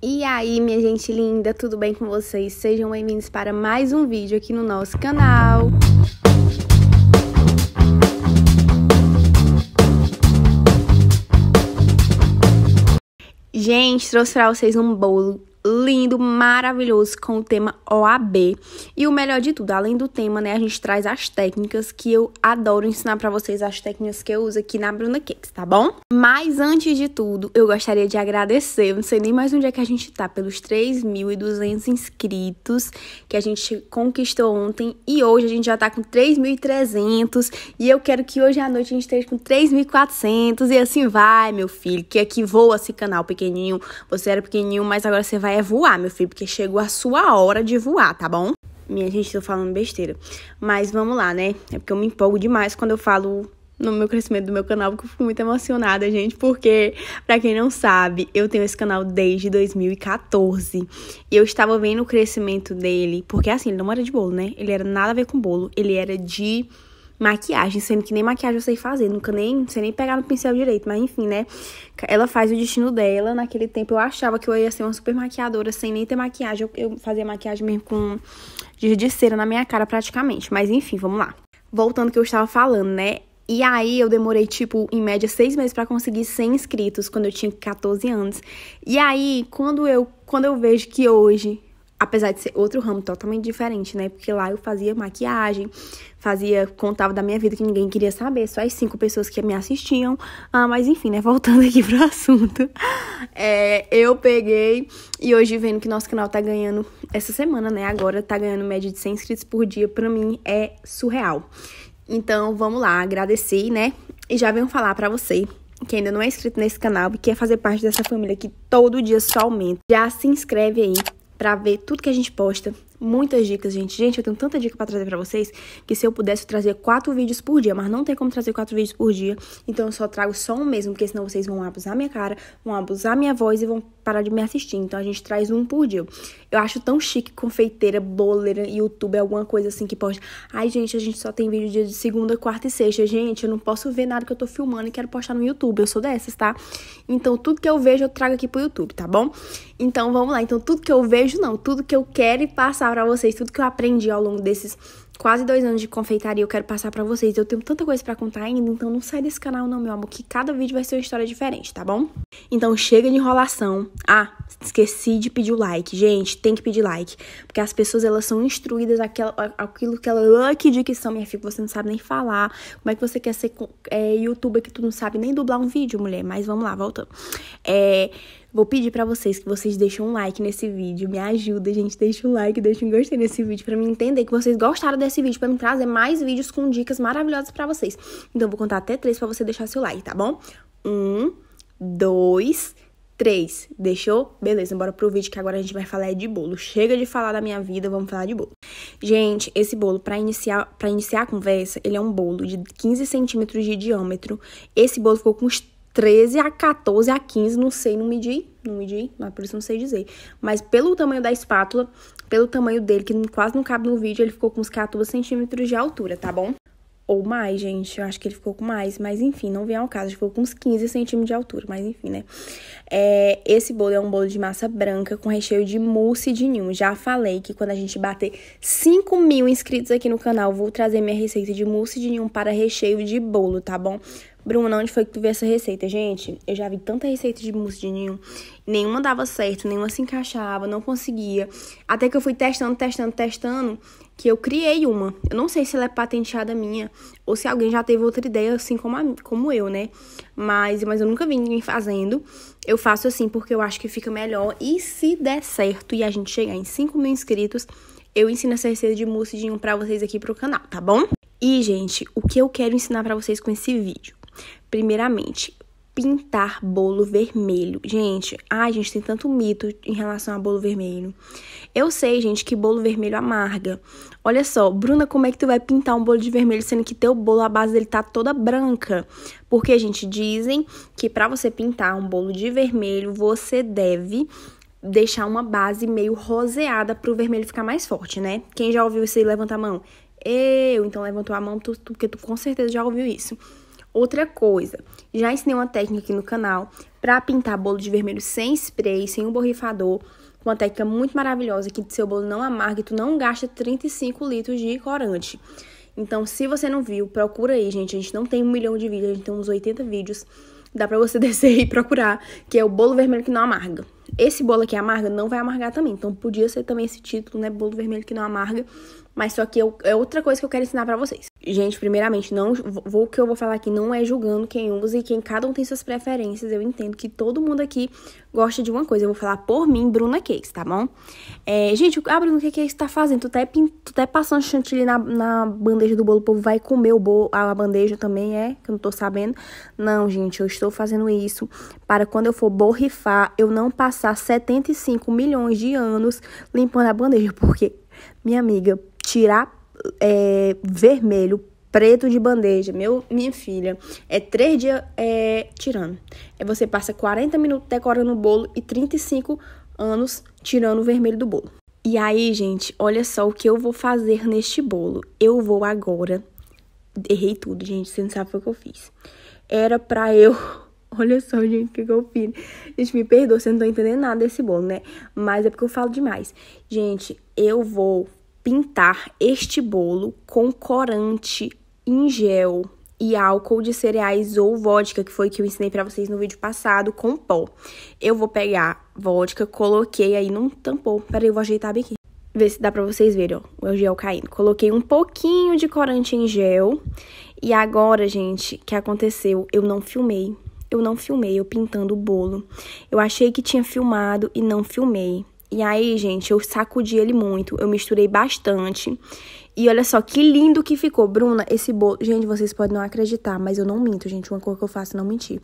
E aí, minha gente linda, tudo bem com vocês? Sejam bem-vindos para mais um vídeo aqui no nosso canal. Gente, trouxe para vocês um bolo lindo, maravilhoso com o tema OAB. E o melhor de tudo, além do tema, né, a gente traz as técnicas que eu adoro ensinar para vocês as técnicas que eu uso aqui na Bruna Cakes, tá bom? Mas antes de tudo, eu gostaria de agradecer, eu não sei nem mais onde é que a gente tá, pelos 3.200 inscritos que a gente conquistou ontem e hoje a gente já tá com 3.300 e eu quero que hoje à noite a gente esteja com 3.400 e assim vai, meu filho, que aqui voa esse canal pequenininho. Você era pequenininho, mas agora você vai vai é voar, meu filho, porque chegou a sua hora de voar, tá bom? Minha gente, tô falando besteira. Mas vamos lá, né? É porque eu me empolgo demais quando eu falo no meu crescimento do meu canal, porque eu fico muito emocionada, gente, porque, para quem não sabe, eu tenho esse canal desde 2014. E eu estava vendo o crescimento dele, porque assim, ele não era de bolo, né? Ele era nada a ver com bolo, ele era de maquiagem, sendo que nem maquiagem eu sei fazer, nunca nem sei nem pegar no pincel direito, mas enfim, né? Ela faz o destino dela. Naquele tempo eu achava que eu ia ser uma super maquiadora sem nem ter maquiagem. Eu, eu fazia maquiagem mesmo com giz de cera na minha cara praticamente. Mas enfim, vamos lá. Voltando ao que eu estava falando, né? E aí eu demorei, tipo, em média, seis meses para conseguir 100 inscritos quando eu tinha 14 anos. E aí, quando eu, quando eu vejo que hoje apesar de ser outro ramo totalmente diferente, né? Porque lá eu fazia maquiagem, fazia, contava da minha vida que ninguém queria saber, só as cinco pessoas que me assistiam. Ah, mas enfim, né? Voltando aqui pro assunto. É, eu peguei e hoje vendo que nosso canal tá ganhando, essa semana, né? Agora tá ganhando média de 100 inscritos por dia, pra mim é surreal. Então, vamos lá, agradecer, né? E já venho falar pra você que ainda não é inscrito nesse canal e quer fazer parte dessa família que todo dia só aumenta. Já se inscreve aí para ver tudo que a gente posta, muitas dicas, gente. Gente, eu tenho tanta dica para trazer para vocês que se eu pudesse trazer quatro vídeos por dia, mas não tem como trazer quatro vídeos por dia, então eu só trago só um mesmo, porque senão vocês vão abusar minha cara, vão abusar minha voz e vão parar de me assistir. Então a gente traz um por dia. Eu acho tão chique confeiteira, boleira, YouTube, alguma coisa assim que pode. Ai, gente, a gente só tem vídeo dia de segunda, quarta e sexta. Gente, eu não posso ver nada que eu tô filmando e quero postar no YouTube. Eu sou dessas, tá? Então tudo que eu vejo eu trago aqui pro YouTube, tá bom? Então vamos lá. Então tudo que eu vejo não, tudo que eu quero e passar passar para vocês tudo que eu aprendi ao longo desses quase dois anos de confeitaria eu quero passar para vocês. Eu tenho tanta coisa para contar ainda, então não sai desse canal não, meu amor, que cada vídeo vai ser uma história diferente, tá bom? Então chega de enrolação. Ah, esqueci de pedir o like. Gente, tem que pedir like, porque as pessoas elas são instruídas aquilo que ela lucky ah, de que são, minha filha, você não sabe nem falar. Como é que você quer ser é, youtuber que tu não sabe nem dublar um vídeo, mulher? Mas vamos lá, voltando. É, Vou pedir para vocês que vocês deixem um like nesse vídeo. Me ajuda, gente. Deixa um like, deixa um gostei nesse vídeo para mim entender que vocês gostaram desse esse vídeo para me trazer mais vídeos com dicas maravilhosas para vocês. Então, vou contar até três para você deixar seu like, tá bom? Um, dois, três. Deixou? Beleza, bora pro vídeo que agora a gente vai falar é de bolo. Chega de falar da minha vida, vamos falar de bolo. Gente, esse bolo, para iniciar, pra iniciar a conversa, ele é um bolo de 15 centímetros de diâmetro. Esse bolo ficou com uns 13 a 14 a 15, não sei, não medi, não medi, mas por isso não sei dizer. Mas pelo tamanho da espátula, pelo tamanho dele, que quase não cabe no vídeo, ele ficou com uns 14 centímetros de altura, tá bom? Ou mais, gente. Eu acho que ele ficou com mais. Mas enfim, não vem ao caso. Ele ficou com uns 15 centímetros de altura. Mas enfim, né? É, esse bolo é um bolo de massa branca com recheio de mousse de ninho. Já falei que quando a gente bater 5 mil inscritos aqui no canal, vou trazer minha receita de mousse de ninho para recheio de bolo, tá bom? Bruna, onde foi que tu viu essa receita? Gente, eu já vi tanta receita de mousse de ninho, nenhuma dava certo, nenhuma se encaixava, não conseguia. Até que eu fui testando, testando, testando, que eu criei uma. Eu não sei se ela é patenteada minha ou se alguém já teve outra ideia, assim como, a, como eu, né? Mas, mas eu nunca vi ninguém fazendo. Eu faço assim porque eu acho que fica melhor. E se der certo e a gente chegar em 5 mil inscritos, eu ensino essa receita de mousse de ninho pra vocês aqui pro canal, tá bom? E, gente, o que eu quero ensinar para vocês com esse vídeo? Primeiramente, pintar bolo vermelho. Gente, ai, gente, tem tanto mito em relação a bolo vermelho. Eu sei, gente, que bolo vermelho amarga. Olha só, Bruna, como é que tu vai pintar um bolo de vermelho sendo que teu bolo, a base dele tá toda branca? Porque, a gente, dizem que para você pintar um bolo de vermelho, você deve deixar uma base meio roseada pro vermelho ficar mais forte, né? Quem já ouviu isso aí, levanta a mão. Eu, então levantou a mão, tu, tu, porque tu com certeza já ouviu isso. Outra coisa, já ensinei uma técnica aqui no canal para pintar bolo de vermelho sem spray, sem um borrifador, uma técnica muito maravilhosa que seu bolo não amarga e tu não gasta 35 litros de corante. Então, se você não viu, procura aí, gente. A gente não tem um milhão de vídeos, a gente tem uns 80 vídeos. Dá pra você descer e procurar, que é o bolo vermelho que não amarga. Esse bolo aqui amarga não vai amargar também, então podia ser também esse título, né? Bolo vermelho que não amarga, mas só que eu, é outra coisa que eu quero ensinar para vocês. Gente, primeiramente, não vou, o que eu vou falar aqui não é julgando quem usa e quem cada um tem suas preferências. Eu entendo que todo mundo aqui gosta de uma coisa. Eu vou falar por mim, Bruna Cakes, tá bom? É, gente, ah, Bruna, o que, que você tá fazendo? Tu tá, tu tá passando chantilly na, na bandeja do bolo, o povo vai comer o bolo, a bandeja também, é? Que eu não tô sabendo. Não, gente, eu estou fazendo isso para quando eu for borrifar, eu não passar 75 milhões de anos limpando a bandeja, porque, minha amiga, tirar é, vermelho, preto de bandeja. Meu, minha filha, é três dias é, tirando. É você passa 40 minutos decorando o bolo e 35 anos tirando o vermelho do bolo. E aí, gente, olha só o que eu vou fazer neste bolo. Eu vou agora. Errei tudo, gente. Você não sabe o que eu fiz. Era pra eu. Olha só, gente, o que, eu fiz. Gente, me perdoa, você não tá entendendo nada desse bolo, né? Mas é porque eu falo demais. Gente, eu vou pintar este bolo com corante em gel e álcool de cereais ou vodka, que foi que eu ensinei para vocês no vídeo passado, com pó. Eu vou pegar vodka, coloquei aí num tampou Peraí, eu vou ajeitar bem aqui. Ver se dá pra vocês verem, ó, o gel caindo. Coloquei um pouquinho de corante em gel. E agora, gente, que aconteceu? Eu não filmei. Eu não filmei, eu pintando o bolo. Eu achei que tinha filmado e não filmei. E aí, gente, eu sacudi ele muito, eu misturei bastante. E olha só que lindo que ficou, Bruna, esse bolo. Gente, vocês podem não acreditar, mas eu não minto, gente. Uma coisa que eu faço é não mentir.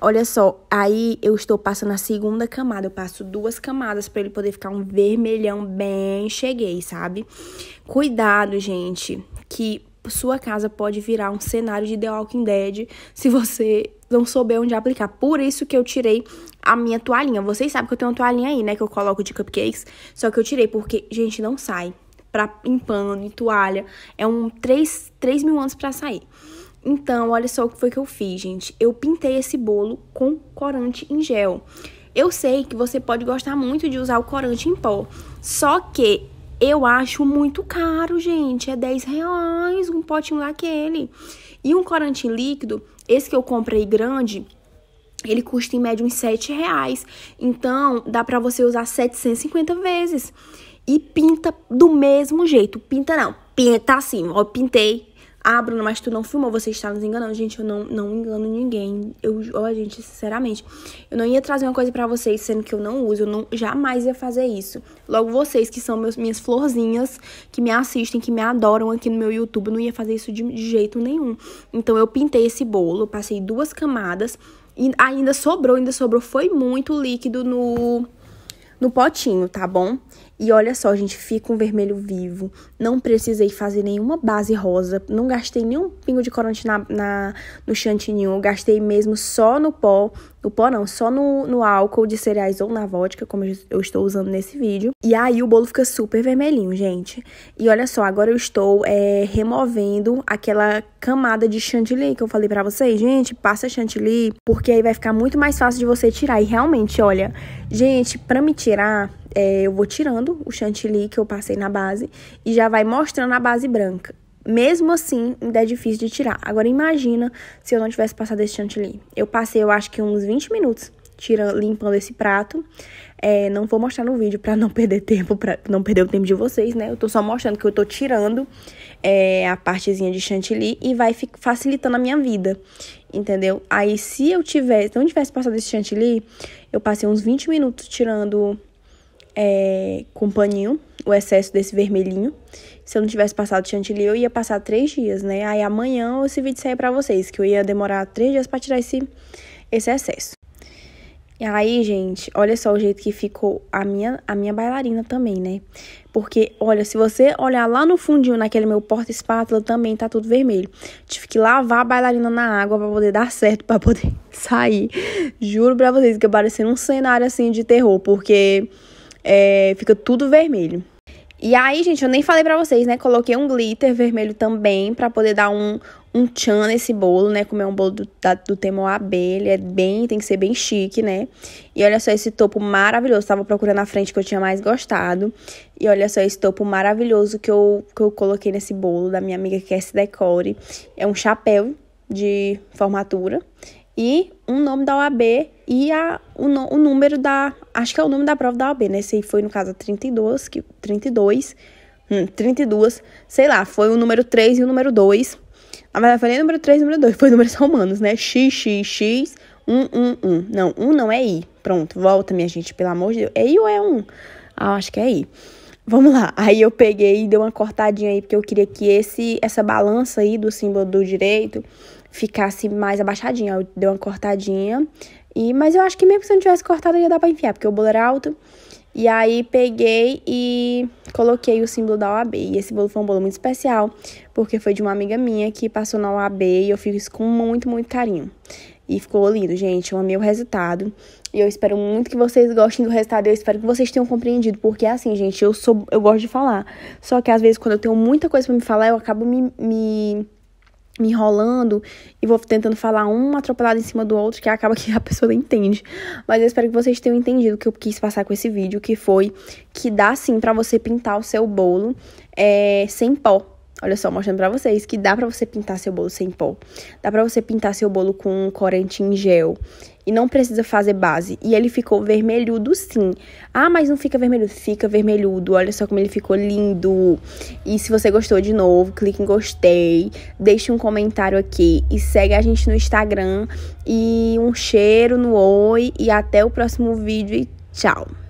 Olha só, aí eu estou passando a segunda camada. Eu passo duas camadas para ele poder ficar um vermelhão bem cheguei, sabe? Cuidado, gente, que sua casa pode virar um cenário de The Walking Dead se você não souber onde aplicar. Por isso que eu tirei a minha toalhinha. Vocês sabem que eu tenho uma toalhinha aí, né? Que eu coloco de cupcakes. Só que eu tirei porque, gente, não sai. Pra, em pano, em toalha. É um 3, 3 mil anos pra sair. Então, olha só o que foi que eu fiz, gente. Eu pintei esse bolo com corante em gel. Eu sei que você pode gostar muito de usar o corante em pó. Só que eu acho muito caro, gente. É 10 reais um potinho daquele. E um corante líquido, esse que eu comprei grande, ele custa em média uns 7 reais. Então, dá para você usar 750 vezes. E pinta do mesmo jeito. Pinta não. Pinta tá assim. Ó, pintei. Ah, Bruna, mas tu não filmou, você está nos enganando. Gente, eu não, não engano ninguém. Eu, oh, gente, sinceramente, eu não ia trazer uma coisa para vocês sendo que eu não uso. Eu não, jamais ia fazer isso. Logo vocês, que são meus, minhas florzinhas, que me assistem, que me adoram aqui no meu YouTube, eu não ia fazer isso de, de jeito nenhum. Então, eu pintei esse bolo, passei duas camadas ainda sobrou, ainda sobrou, foi muito líquido no, no potinho, tá bom? E olha só, gente, fica um vermelho vivo. Não precisei fazer nenhuma base rosa. Não gastei nenhum pingo de corante na, na, no chantilly. Gastei mesmo só no pó no pó não, só no, no álcool de cereais ou na vodka, como eu estou usando nesse vídeo. E aí o bolo fica super vermelhinho, gente. E olha só, agora eu estou é, removendo aquela camada de chantilly que eu falei pra vocês. Gente, passa chantilly, porque aí vai ficar muito mais fácil de você tirar. E realmente, olha, gente, pra me tirar, é, eu vou tirando o chantilly que eu passei na base e já vai mostrando a base branca. Mesmo assim, ainda é difícil de tirar. Agora imagina se eu não tivesse passado esse chantilly. Eu passei, eu acho que uns 20 minutos tirando, limpando esse prato. É, não vou mostrar no vídeo para não perder tempo, para não perder o tempo de vocês, né? Eu tô só mostrando que eu tô tirando é, a partezinha de chantilly e vai facilitando a minha vida, entendeu? Aí se eu tivesse, não tivesse passado esse chantilly, eu passei uns 20 minutos tirando é, com paninho, o excesso desse vermelhinho. Se eu não tivesse passado chantilly, eu ia passar três dias, né? Aí amanhã esse vídeo sair pra vocês, que eu ia demorar três dias pra tirar esse, esse excesso. E aí, gente, olha só o jeito que ficou a minha, a minha bailarina também, né? Porque, olha, se você olhar lá no fundinho, naquele meu porta-espátula, também tá tudo vermelho. Tive que lavar a bailarina na água pra poder dar certo, pra poder sair. Juro pra vocês que é um cenário, assim, de terror, porque é, fica tudo vermelho. E aí, gente, eu nem falei pra vocês, né? Coloquei um glitter vermelho também pra poder dar um, um tchan nesse bolo, né? Como é um bolo do, da, do tema abelha, é bem, tem que ser bem chique, né? E olha só esse topo maravilhoso. Tava procurando a frente que eu tinha mais gostado. E olha só esse topo maravilhoso que eu, que eu coloquei nesse bolo da minha amiga Cassie é Decore. É um chapéu de formatura e um nome da OAB e a, o, no, o, número da. Acho que é o número da prova da OAB, né? Esse aí foi, no caso, 32, que, 32. Hum, 32, sei lá, foi o número 3 e o número 2. Na verdade, nem o número 3 e o número 2, foi números romanos, né? X, X, X, 1, 1, 1. Não, 1 não é I. Pronto, volta, minha gente, pelo amor de Deus. É I ou é 1? Ah, acho que é I. Vamos lá. Aí eu peguei e dei uma cortadinha aí, porque eu queria que esse, essa balança aí do símbolo do direito ficasse mais abaixadinha. Eu dei uma cortadinha. E, mas eu acho que mesmo se eu não tivesse cortado, ia dar pra enfiar, porque o bolo era alto. E aí peguei e coloquei o símbolo da OAB. E esse bolo foi um bolo muito especial, porque foi de uma amiga minha que passou na OAB e eu fiz isso com muito, muito carinho. E ficou lindo, gente. Eu amei o resultado. E eu espero muito que vocês gostem do resultado. Eu espero que vocês tenham compreendido. Porque é assim, gente, eu sou. Eu gosto de falar. Só que às vezes, quando eu tenho muita coisa para me falar, eu acabo me, me me enrolando e vou tentando falar um atropelado em cima do outro que acaba que a pessoa não entende. Mas eu espero que vocês tenham entendido o que eu quis passar com esse vídeo, que foi que dá sim para você pintar o seu bolo é, sem pó, Olha só, mostrando pra vocês que dá pra você pintar seu bolo sem pó. Dá pra você pintar seu bolo com corante em gel. E não precisa fazer base. E ele ficou vermelhudo sim. Ah, mas não fica vermelhudo. Fica vermelhudo. Olha só como ele ficou lindo. E se você gostou de novo, clique em gostei. Deixe um comentário aqui. E segue a gente no Instagram. E um cheiro no oi. E até o próximo vídeo. E tchau.